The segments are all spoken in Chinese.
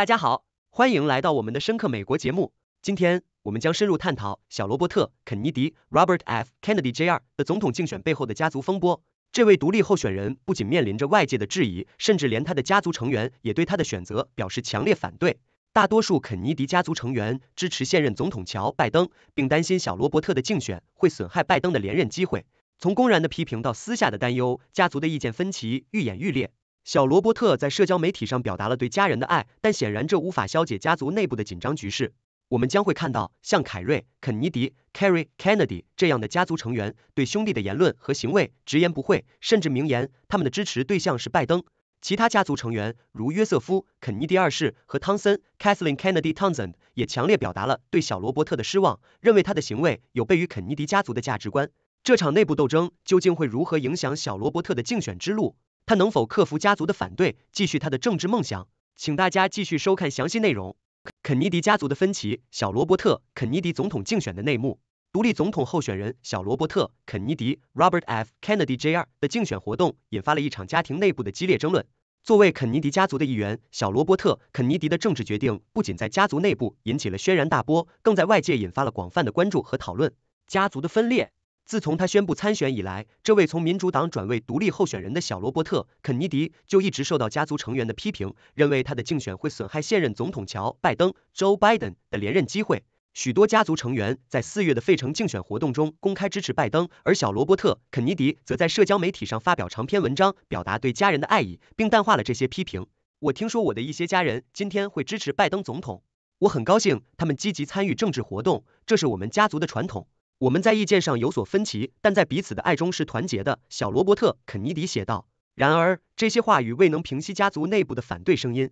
大家好，欢迎来到我们的深刻美国节目。今天我们将深入探讨小罗伯特·肯尼迪 （Robert F. Kennedy Jr.） 的总统竞选背后的家族风波。这位独立候选人不仅面临着外界的质疑，甚至连他的家族成员也对他的选择表示强烈反对。大多数肯尼迪家族成员支持现任总统乔·拜登，并担心小罗伯特的竞选会损害拜登的连任机会。从公然的批评到私下的担忧，家族的意见分歧愈演愈烈。小罗伯特在社交媒体上表达了对家人的爱，但显然这无法消解家族内部的紧张局势。我们将会看到，像凯瑞·肯尼迪 （Carrie Kennedy） 这样的家族成员对兄弟的言论和行为直言不讳，甚至明言他们的支持对象是拜登。其他家族成员如约瑟夫·肯尼迪二世和汤森 （Kathleen Kennedy Townsend） 也强烈表达了对小罗伯特的失望，认为他的行为有悖于肯尼迪家族的价值观。这场内部斗争究竟会如何影响小罗伯特的竞选之路？他能否克服家族的反对，继续他的政治梦想？请大家继续收看详细内容。肯尼迪家族的分歧，小罗伯特·肯尼迪总统竞选的内幕。独立总统候选人小罗伯特·肯尼迪 （Robert F. Kennedy Jr.） 的竞选活动引发了一场家庭内部的激烈争论。作为肯尼迪家族的一员，小罗伯特·肯尼迪的政治决定不仅在家族内部引起了轩然大波，更在外界引发了广泛的关注和讨论。家族的分裂。自从他宣布参选以来，这位从民主党转为独立候选人的小罗伯特·肯尼迪就一直受到家族成员的批评，认为他的竞选会损害现任总统乔·拜登 （Joe Biden） 的连任机会。许多家族成员在四月的费城竞选活动中公开支持拜登，而小罗伯特·肯尼迪则在社交媒体上发表长篇文章，表达对家人的爱意，并淡化了这些批评。我听说我的一些家人今天会支持拜登总统，我很高兴他们积极参与政治活动，这是我们家族的传统。我们在意见上有所分歧，但在彼此的爱中是团结的。”小罗伯特·肯尼迪写道。然而，这些话语未能平息家族内部的反对声音。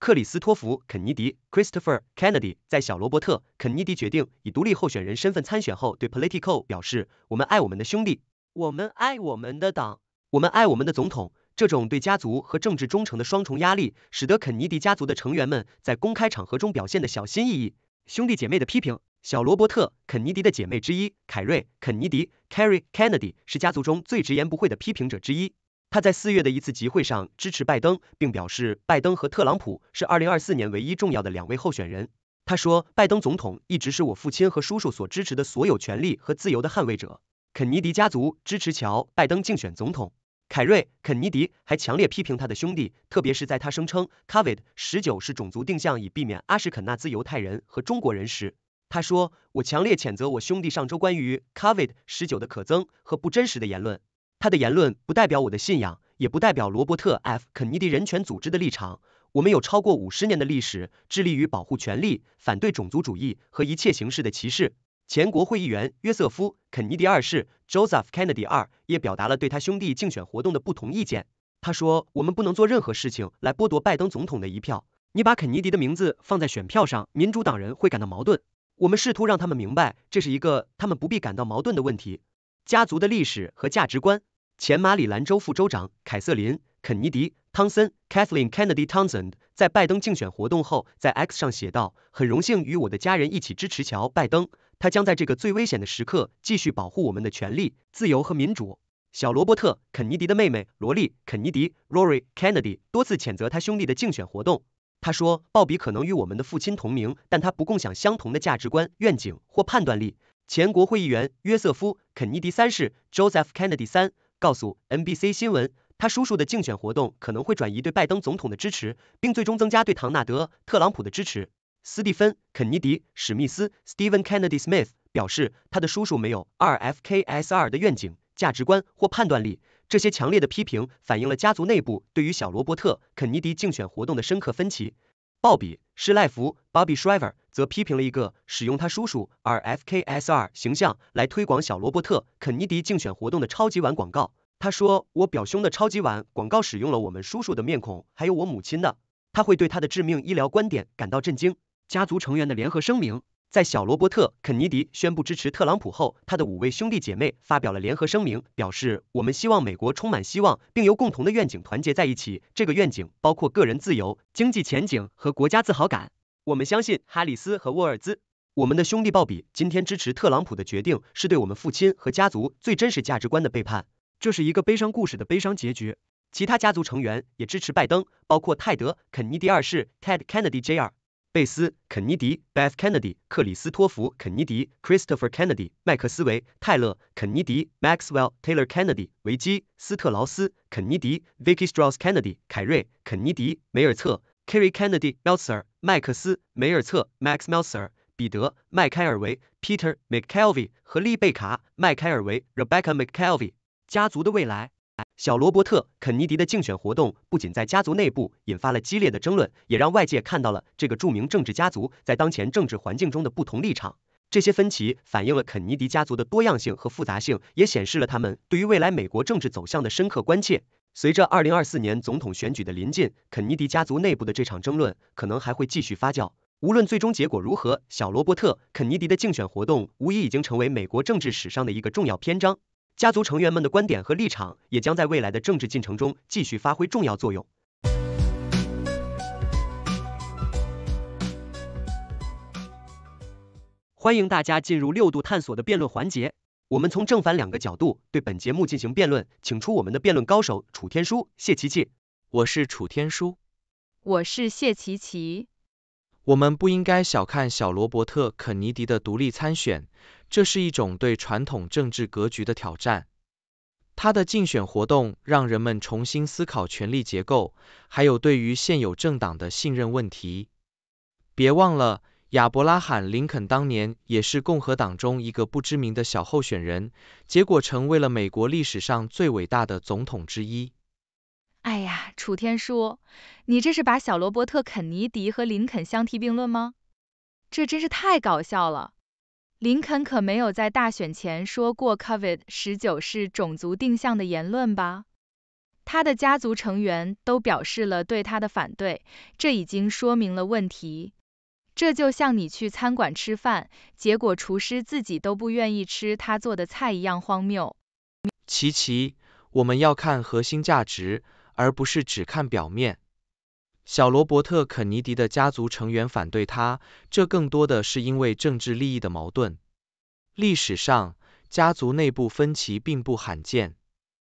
克里斯托弗·肯尼迪 （Christopher Kennedy） 在小罗伯特·肯尼迪决定以独立候选人身份参选后，对《p o l i t i c o 表示：“我们爱我们的兄弟，我们爱我们的党，我们爱我们的总统。”这种对家族和政治忠诚的双重压力，使得肯尼迪家族的成员们在公开场合中表现的小心翼翼。兄弟姐妹的批评。小罗伯特·肯尼迪的姐妹之一凯瑞·肯尼迪 （Carrie Kennedy） 是家族中最直言不讳的批评者之一。她在四月的一次集会上支持拜登，并表示拜登和特朗普是2024年唯一重要的两位候选人。他说：“拜登总统一直是我父亲和叔叔所支持的所有权利和自由的捍卫者。”肯尼迪家族支持乔·拜登竞选总统。凯瑞·肯尼迪还强烈批评他的兄弟，特别是在他声称 Covid-19 是种族定向，以避免阿什肯纳兹犹太人和中国人时。他说：“我强烈谴责我兄弟上周关于 COVID 十九的可憎和不真实的言论。他的言论不代表我的信仰，也不代表罗伯特 F. 肯尼迪人权组织的立场。我们有超过五十年的历史，致力于保护权利，反对种族主义和一切形式的歧视。”前国会议员约瑟夫·肯尼迪二世 （Joseph Kennedy 二）也表达了对他兄弟竞选活动的不同意见。他说：“我们不能做任何事情来剥夺拜登总统的一票。你把肯尼迪的名字放在选票上，民主党人会感到矛盾。”我们试图让他们明白，这是一个他们不必感到矛盾的问题。家族的历史和价值观。前马里兰州副州长凯瑟琳·肯尼迪·汤森 （Kathleen Kennedy Townsend） 在拜登竞选活动后，在 X 上写道：“很荣幸与我的家人一起支持乔·拜登，他将在这个最危险的时刻继续保护我们的权利、自由和民主。”小罗伯特·肯尼迪的妹妹罗莉·肯尼迪 （Rory Kennedy） 多次谴责他兄弟的竞选活动。他说，鲍比可能与我们的父亲同名，但他不共享相同的价值观、愿景或判断力。前国会议员约瑟夫·肯尼迪三世 （Joseph Kennedy III） 告诉 NBC 新闻，他叔叔的竞选活动可能会转移对拜登总统的支持，并最终增加对唐纳德·特朗普的支持。斯蒂芬·肯尼迪·史密斯 （Stephen Kennedy Smith） 表示，他的叔叔没有 R.F.K.S.R 的愿景、价值观或判断力。这些强烈的批评反映了家族内部对于小罗伯特·肯尼迪竞选活动的深刻分歧。鲍比·施赖弗 （Bobby s h r i v e r 则批评了一个使用他叔叔 R.F.K. s r 形象来推广小罗伯特·肯尼迪竞选活动的超级碗广告。他说：“我表兄的超级碗广告使用了我们叔叔的面孔，还有我母亲的。他会对他的致命医疗观点感到震惊。”家族成员的联合声明。在小罗伯特·肯尼迪宣布支持特朗普后，他的五位兄弟姐妹发表了联合声明，表示：“我们希望美国充满希望，并由共同的愿景团结在一起。这个愿景包括个人自由、经济前景和国家自豪感。我们相信哈里斯和沃尔兹。我们的兄弟鲍比今天支持特朗普的决定是对我们父亲和家族最真实价值观的背叛。这是一个悲伤故事的悲伤结局。其他家族成员也支持拜登，包括泰德·肯尼迪二世 （Ted Kennedy Jr.）。贝斯·肯尼迪 （Beth Kennedy）、克里斯托弗·肯尼迪 （Christopher Kennedy）、麦克斯韦·泰勒·肯尼迪 （Maxwell Taylor Kennedy）、维基·斯特劳斯·肯尼迪 （Vicky Strauss Kennedy）、凯瑞·肯尼迪 （Kerry 梅尔 Kennedy）、m e r t z e r 麦克斯·梅尔策 （Max Meltzer）、彼得·麦凯尔维 （Peter McElvee） k 和丽贝卡·麦凯尔维 （Rebecca McElvee） k 家族的未来。小罗伯特·肯尼迪的竞选活动不仅在家族内部引发了激烈的争论，也让外界看到了这个著名政治家族在当前政治环境中的不同立场。这些分歧反映了肯尼迪家族的多样性和复杂性，也显示了他们对于未来美国政治走向的深刻关切。随着二零二四年总统选举的临近，肯尼迪家族内部的这场争论可能还会继续发酵。无论最终结果如何，小罗伯特·肯尼迪的竞选活动无疑已经成为美国政治史上的一个重要篇章。家族成员们的观点和立场也将在未来的政治进程中继续发挥重要作用。欢迎大家进入六度探索的辩论环节，我们从正反两个角度对本节目进行辩论，请出我们的辩论高手楚天舒、谢琪琪。我是楚天舒，我是谢琪琪。我们不应该小看小罗伯特·肯尼迪的独立参选，这是一种对传统政治格局的挑战。他的竞选活动让人们重新思考权力结构，还有对于现有政党的信任问题。别忘了，亚伯拉罕·林肯当年也是共和党中一个不知名的小候选人，结果成为了美国历史上最伟大的总统之一。哎呀，楚天舒，你这是把小罗伯特肯尼迪和林肯相提并论吗？这真是太搞笑了。林肯可没有在大选前说过 Covid 十九是种族定向的言论吧？他的家族成员都表示了对他的反对，这已经说明了问题。这就像你去餐馆吃饭，结果厨师自己都不愿意吃他做的菜一样荒谬。琪琪，我们要看核心价值。而不是只看表面。小罗伯特·肯尼迪的家族成员反对他，这更多的是因为政治利益的矛盾。历史上，家族内部分歧并不罕见，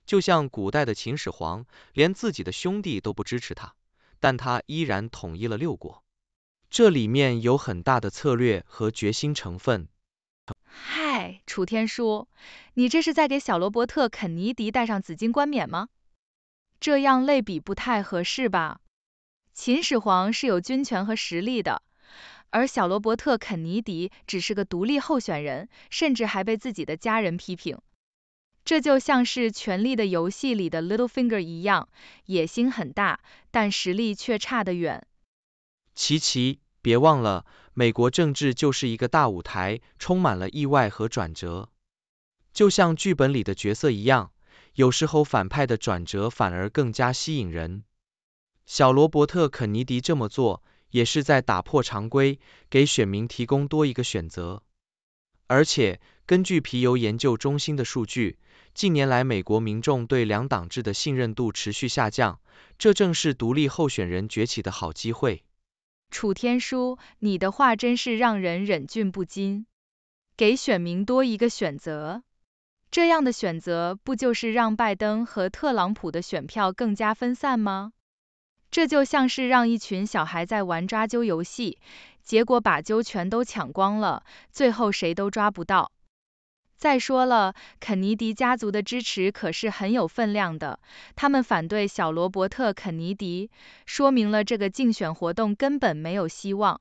就像古代的秦始皇，连自己的兄弟都不支持他，但他依然统一了六国，这里面有很大的策略和决心成分。嗨，楚天舒，你这是在给小罗伯特·肯尼迪戴上紫金冠冕吗？这样类比不太合适吧？秦始皇是有军权和实力的，而小罗伯特·肯尼迪只是个独立候选人，甚至还被自己的家人批评。这就像是《权力的游戏》里的 Littlefinger 一样，野心很大，但实力却差得远。琪琪，别忘了，美国政治就是一个大舞台，充满了意外和转折，就像剧本里的角色一样。有时候反派的转折反而更加吸引人。小罗伯特·肯尼迪这么做也是在打破常规，给选民提供多一个选择。而且，根据皮尤研究中心的数据，近年来美国民众对两党制的信任度持续下降，这正是独立候选人崛起的好机会。楚天舒，你的话真是让人忍俊不禁。给选民多一个选择。这样的选择，不就是让拜登和特朗普的选票更加分散吗？这就像是让一群小孩在玩抓阄游戏，结果把阄全都抢光了，最后谁都抓不到。再说了，肯尼迪家族的支持可是很有分量的，他们反对小罗伯特·肯尼迪，说明了这个竞选活动根本没有希望。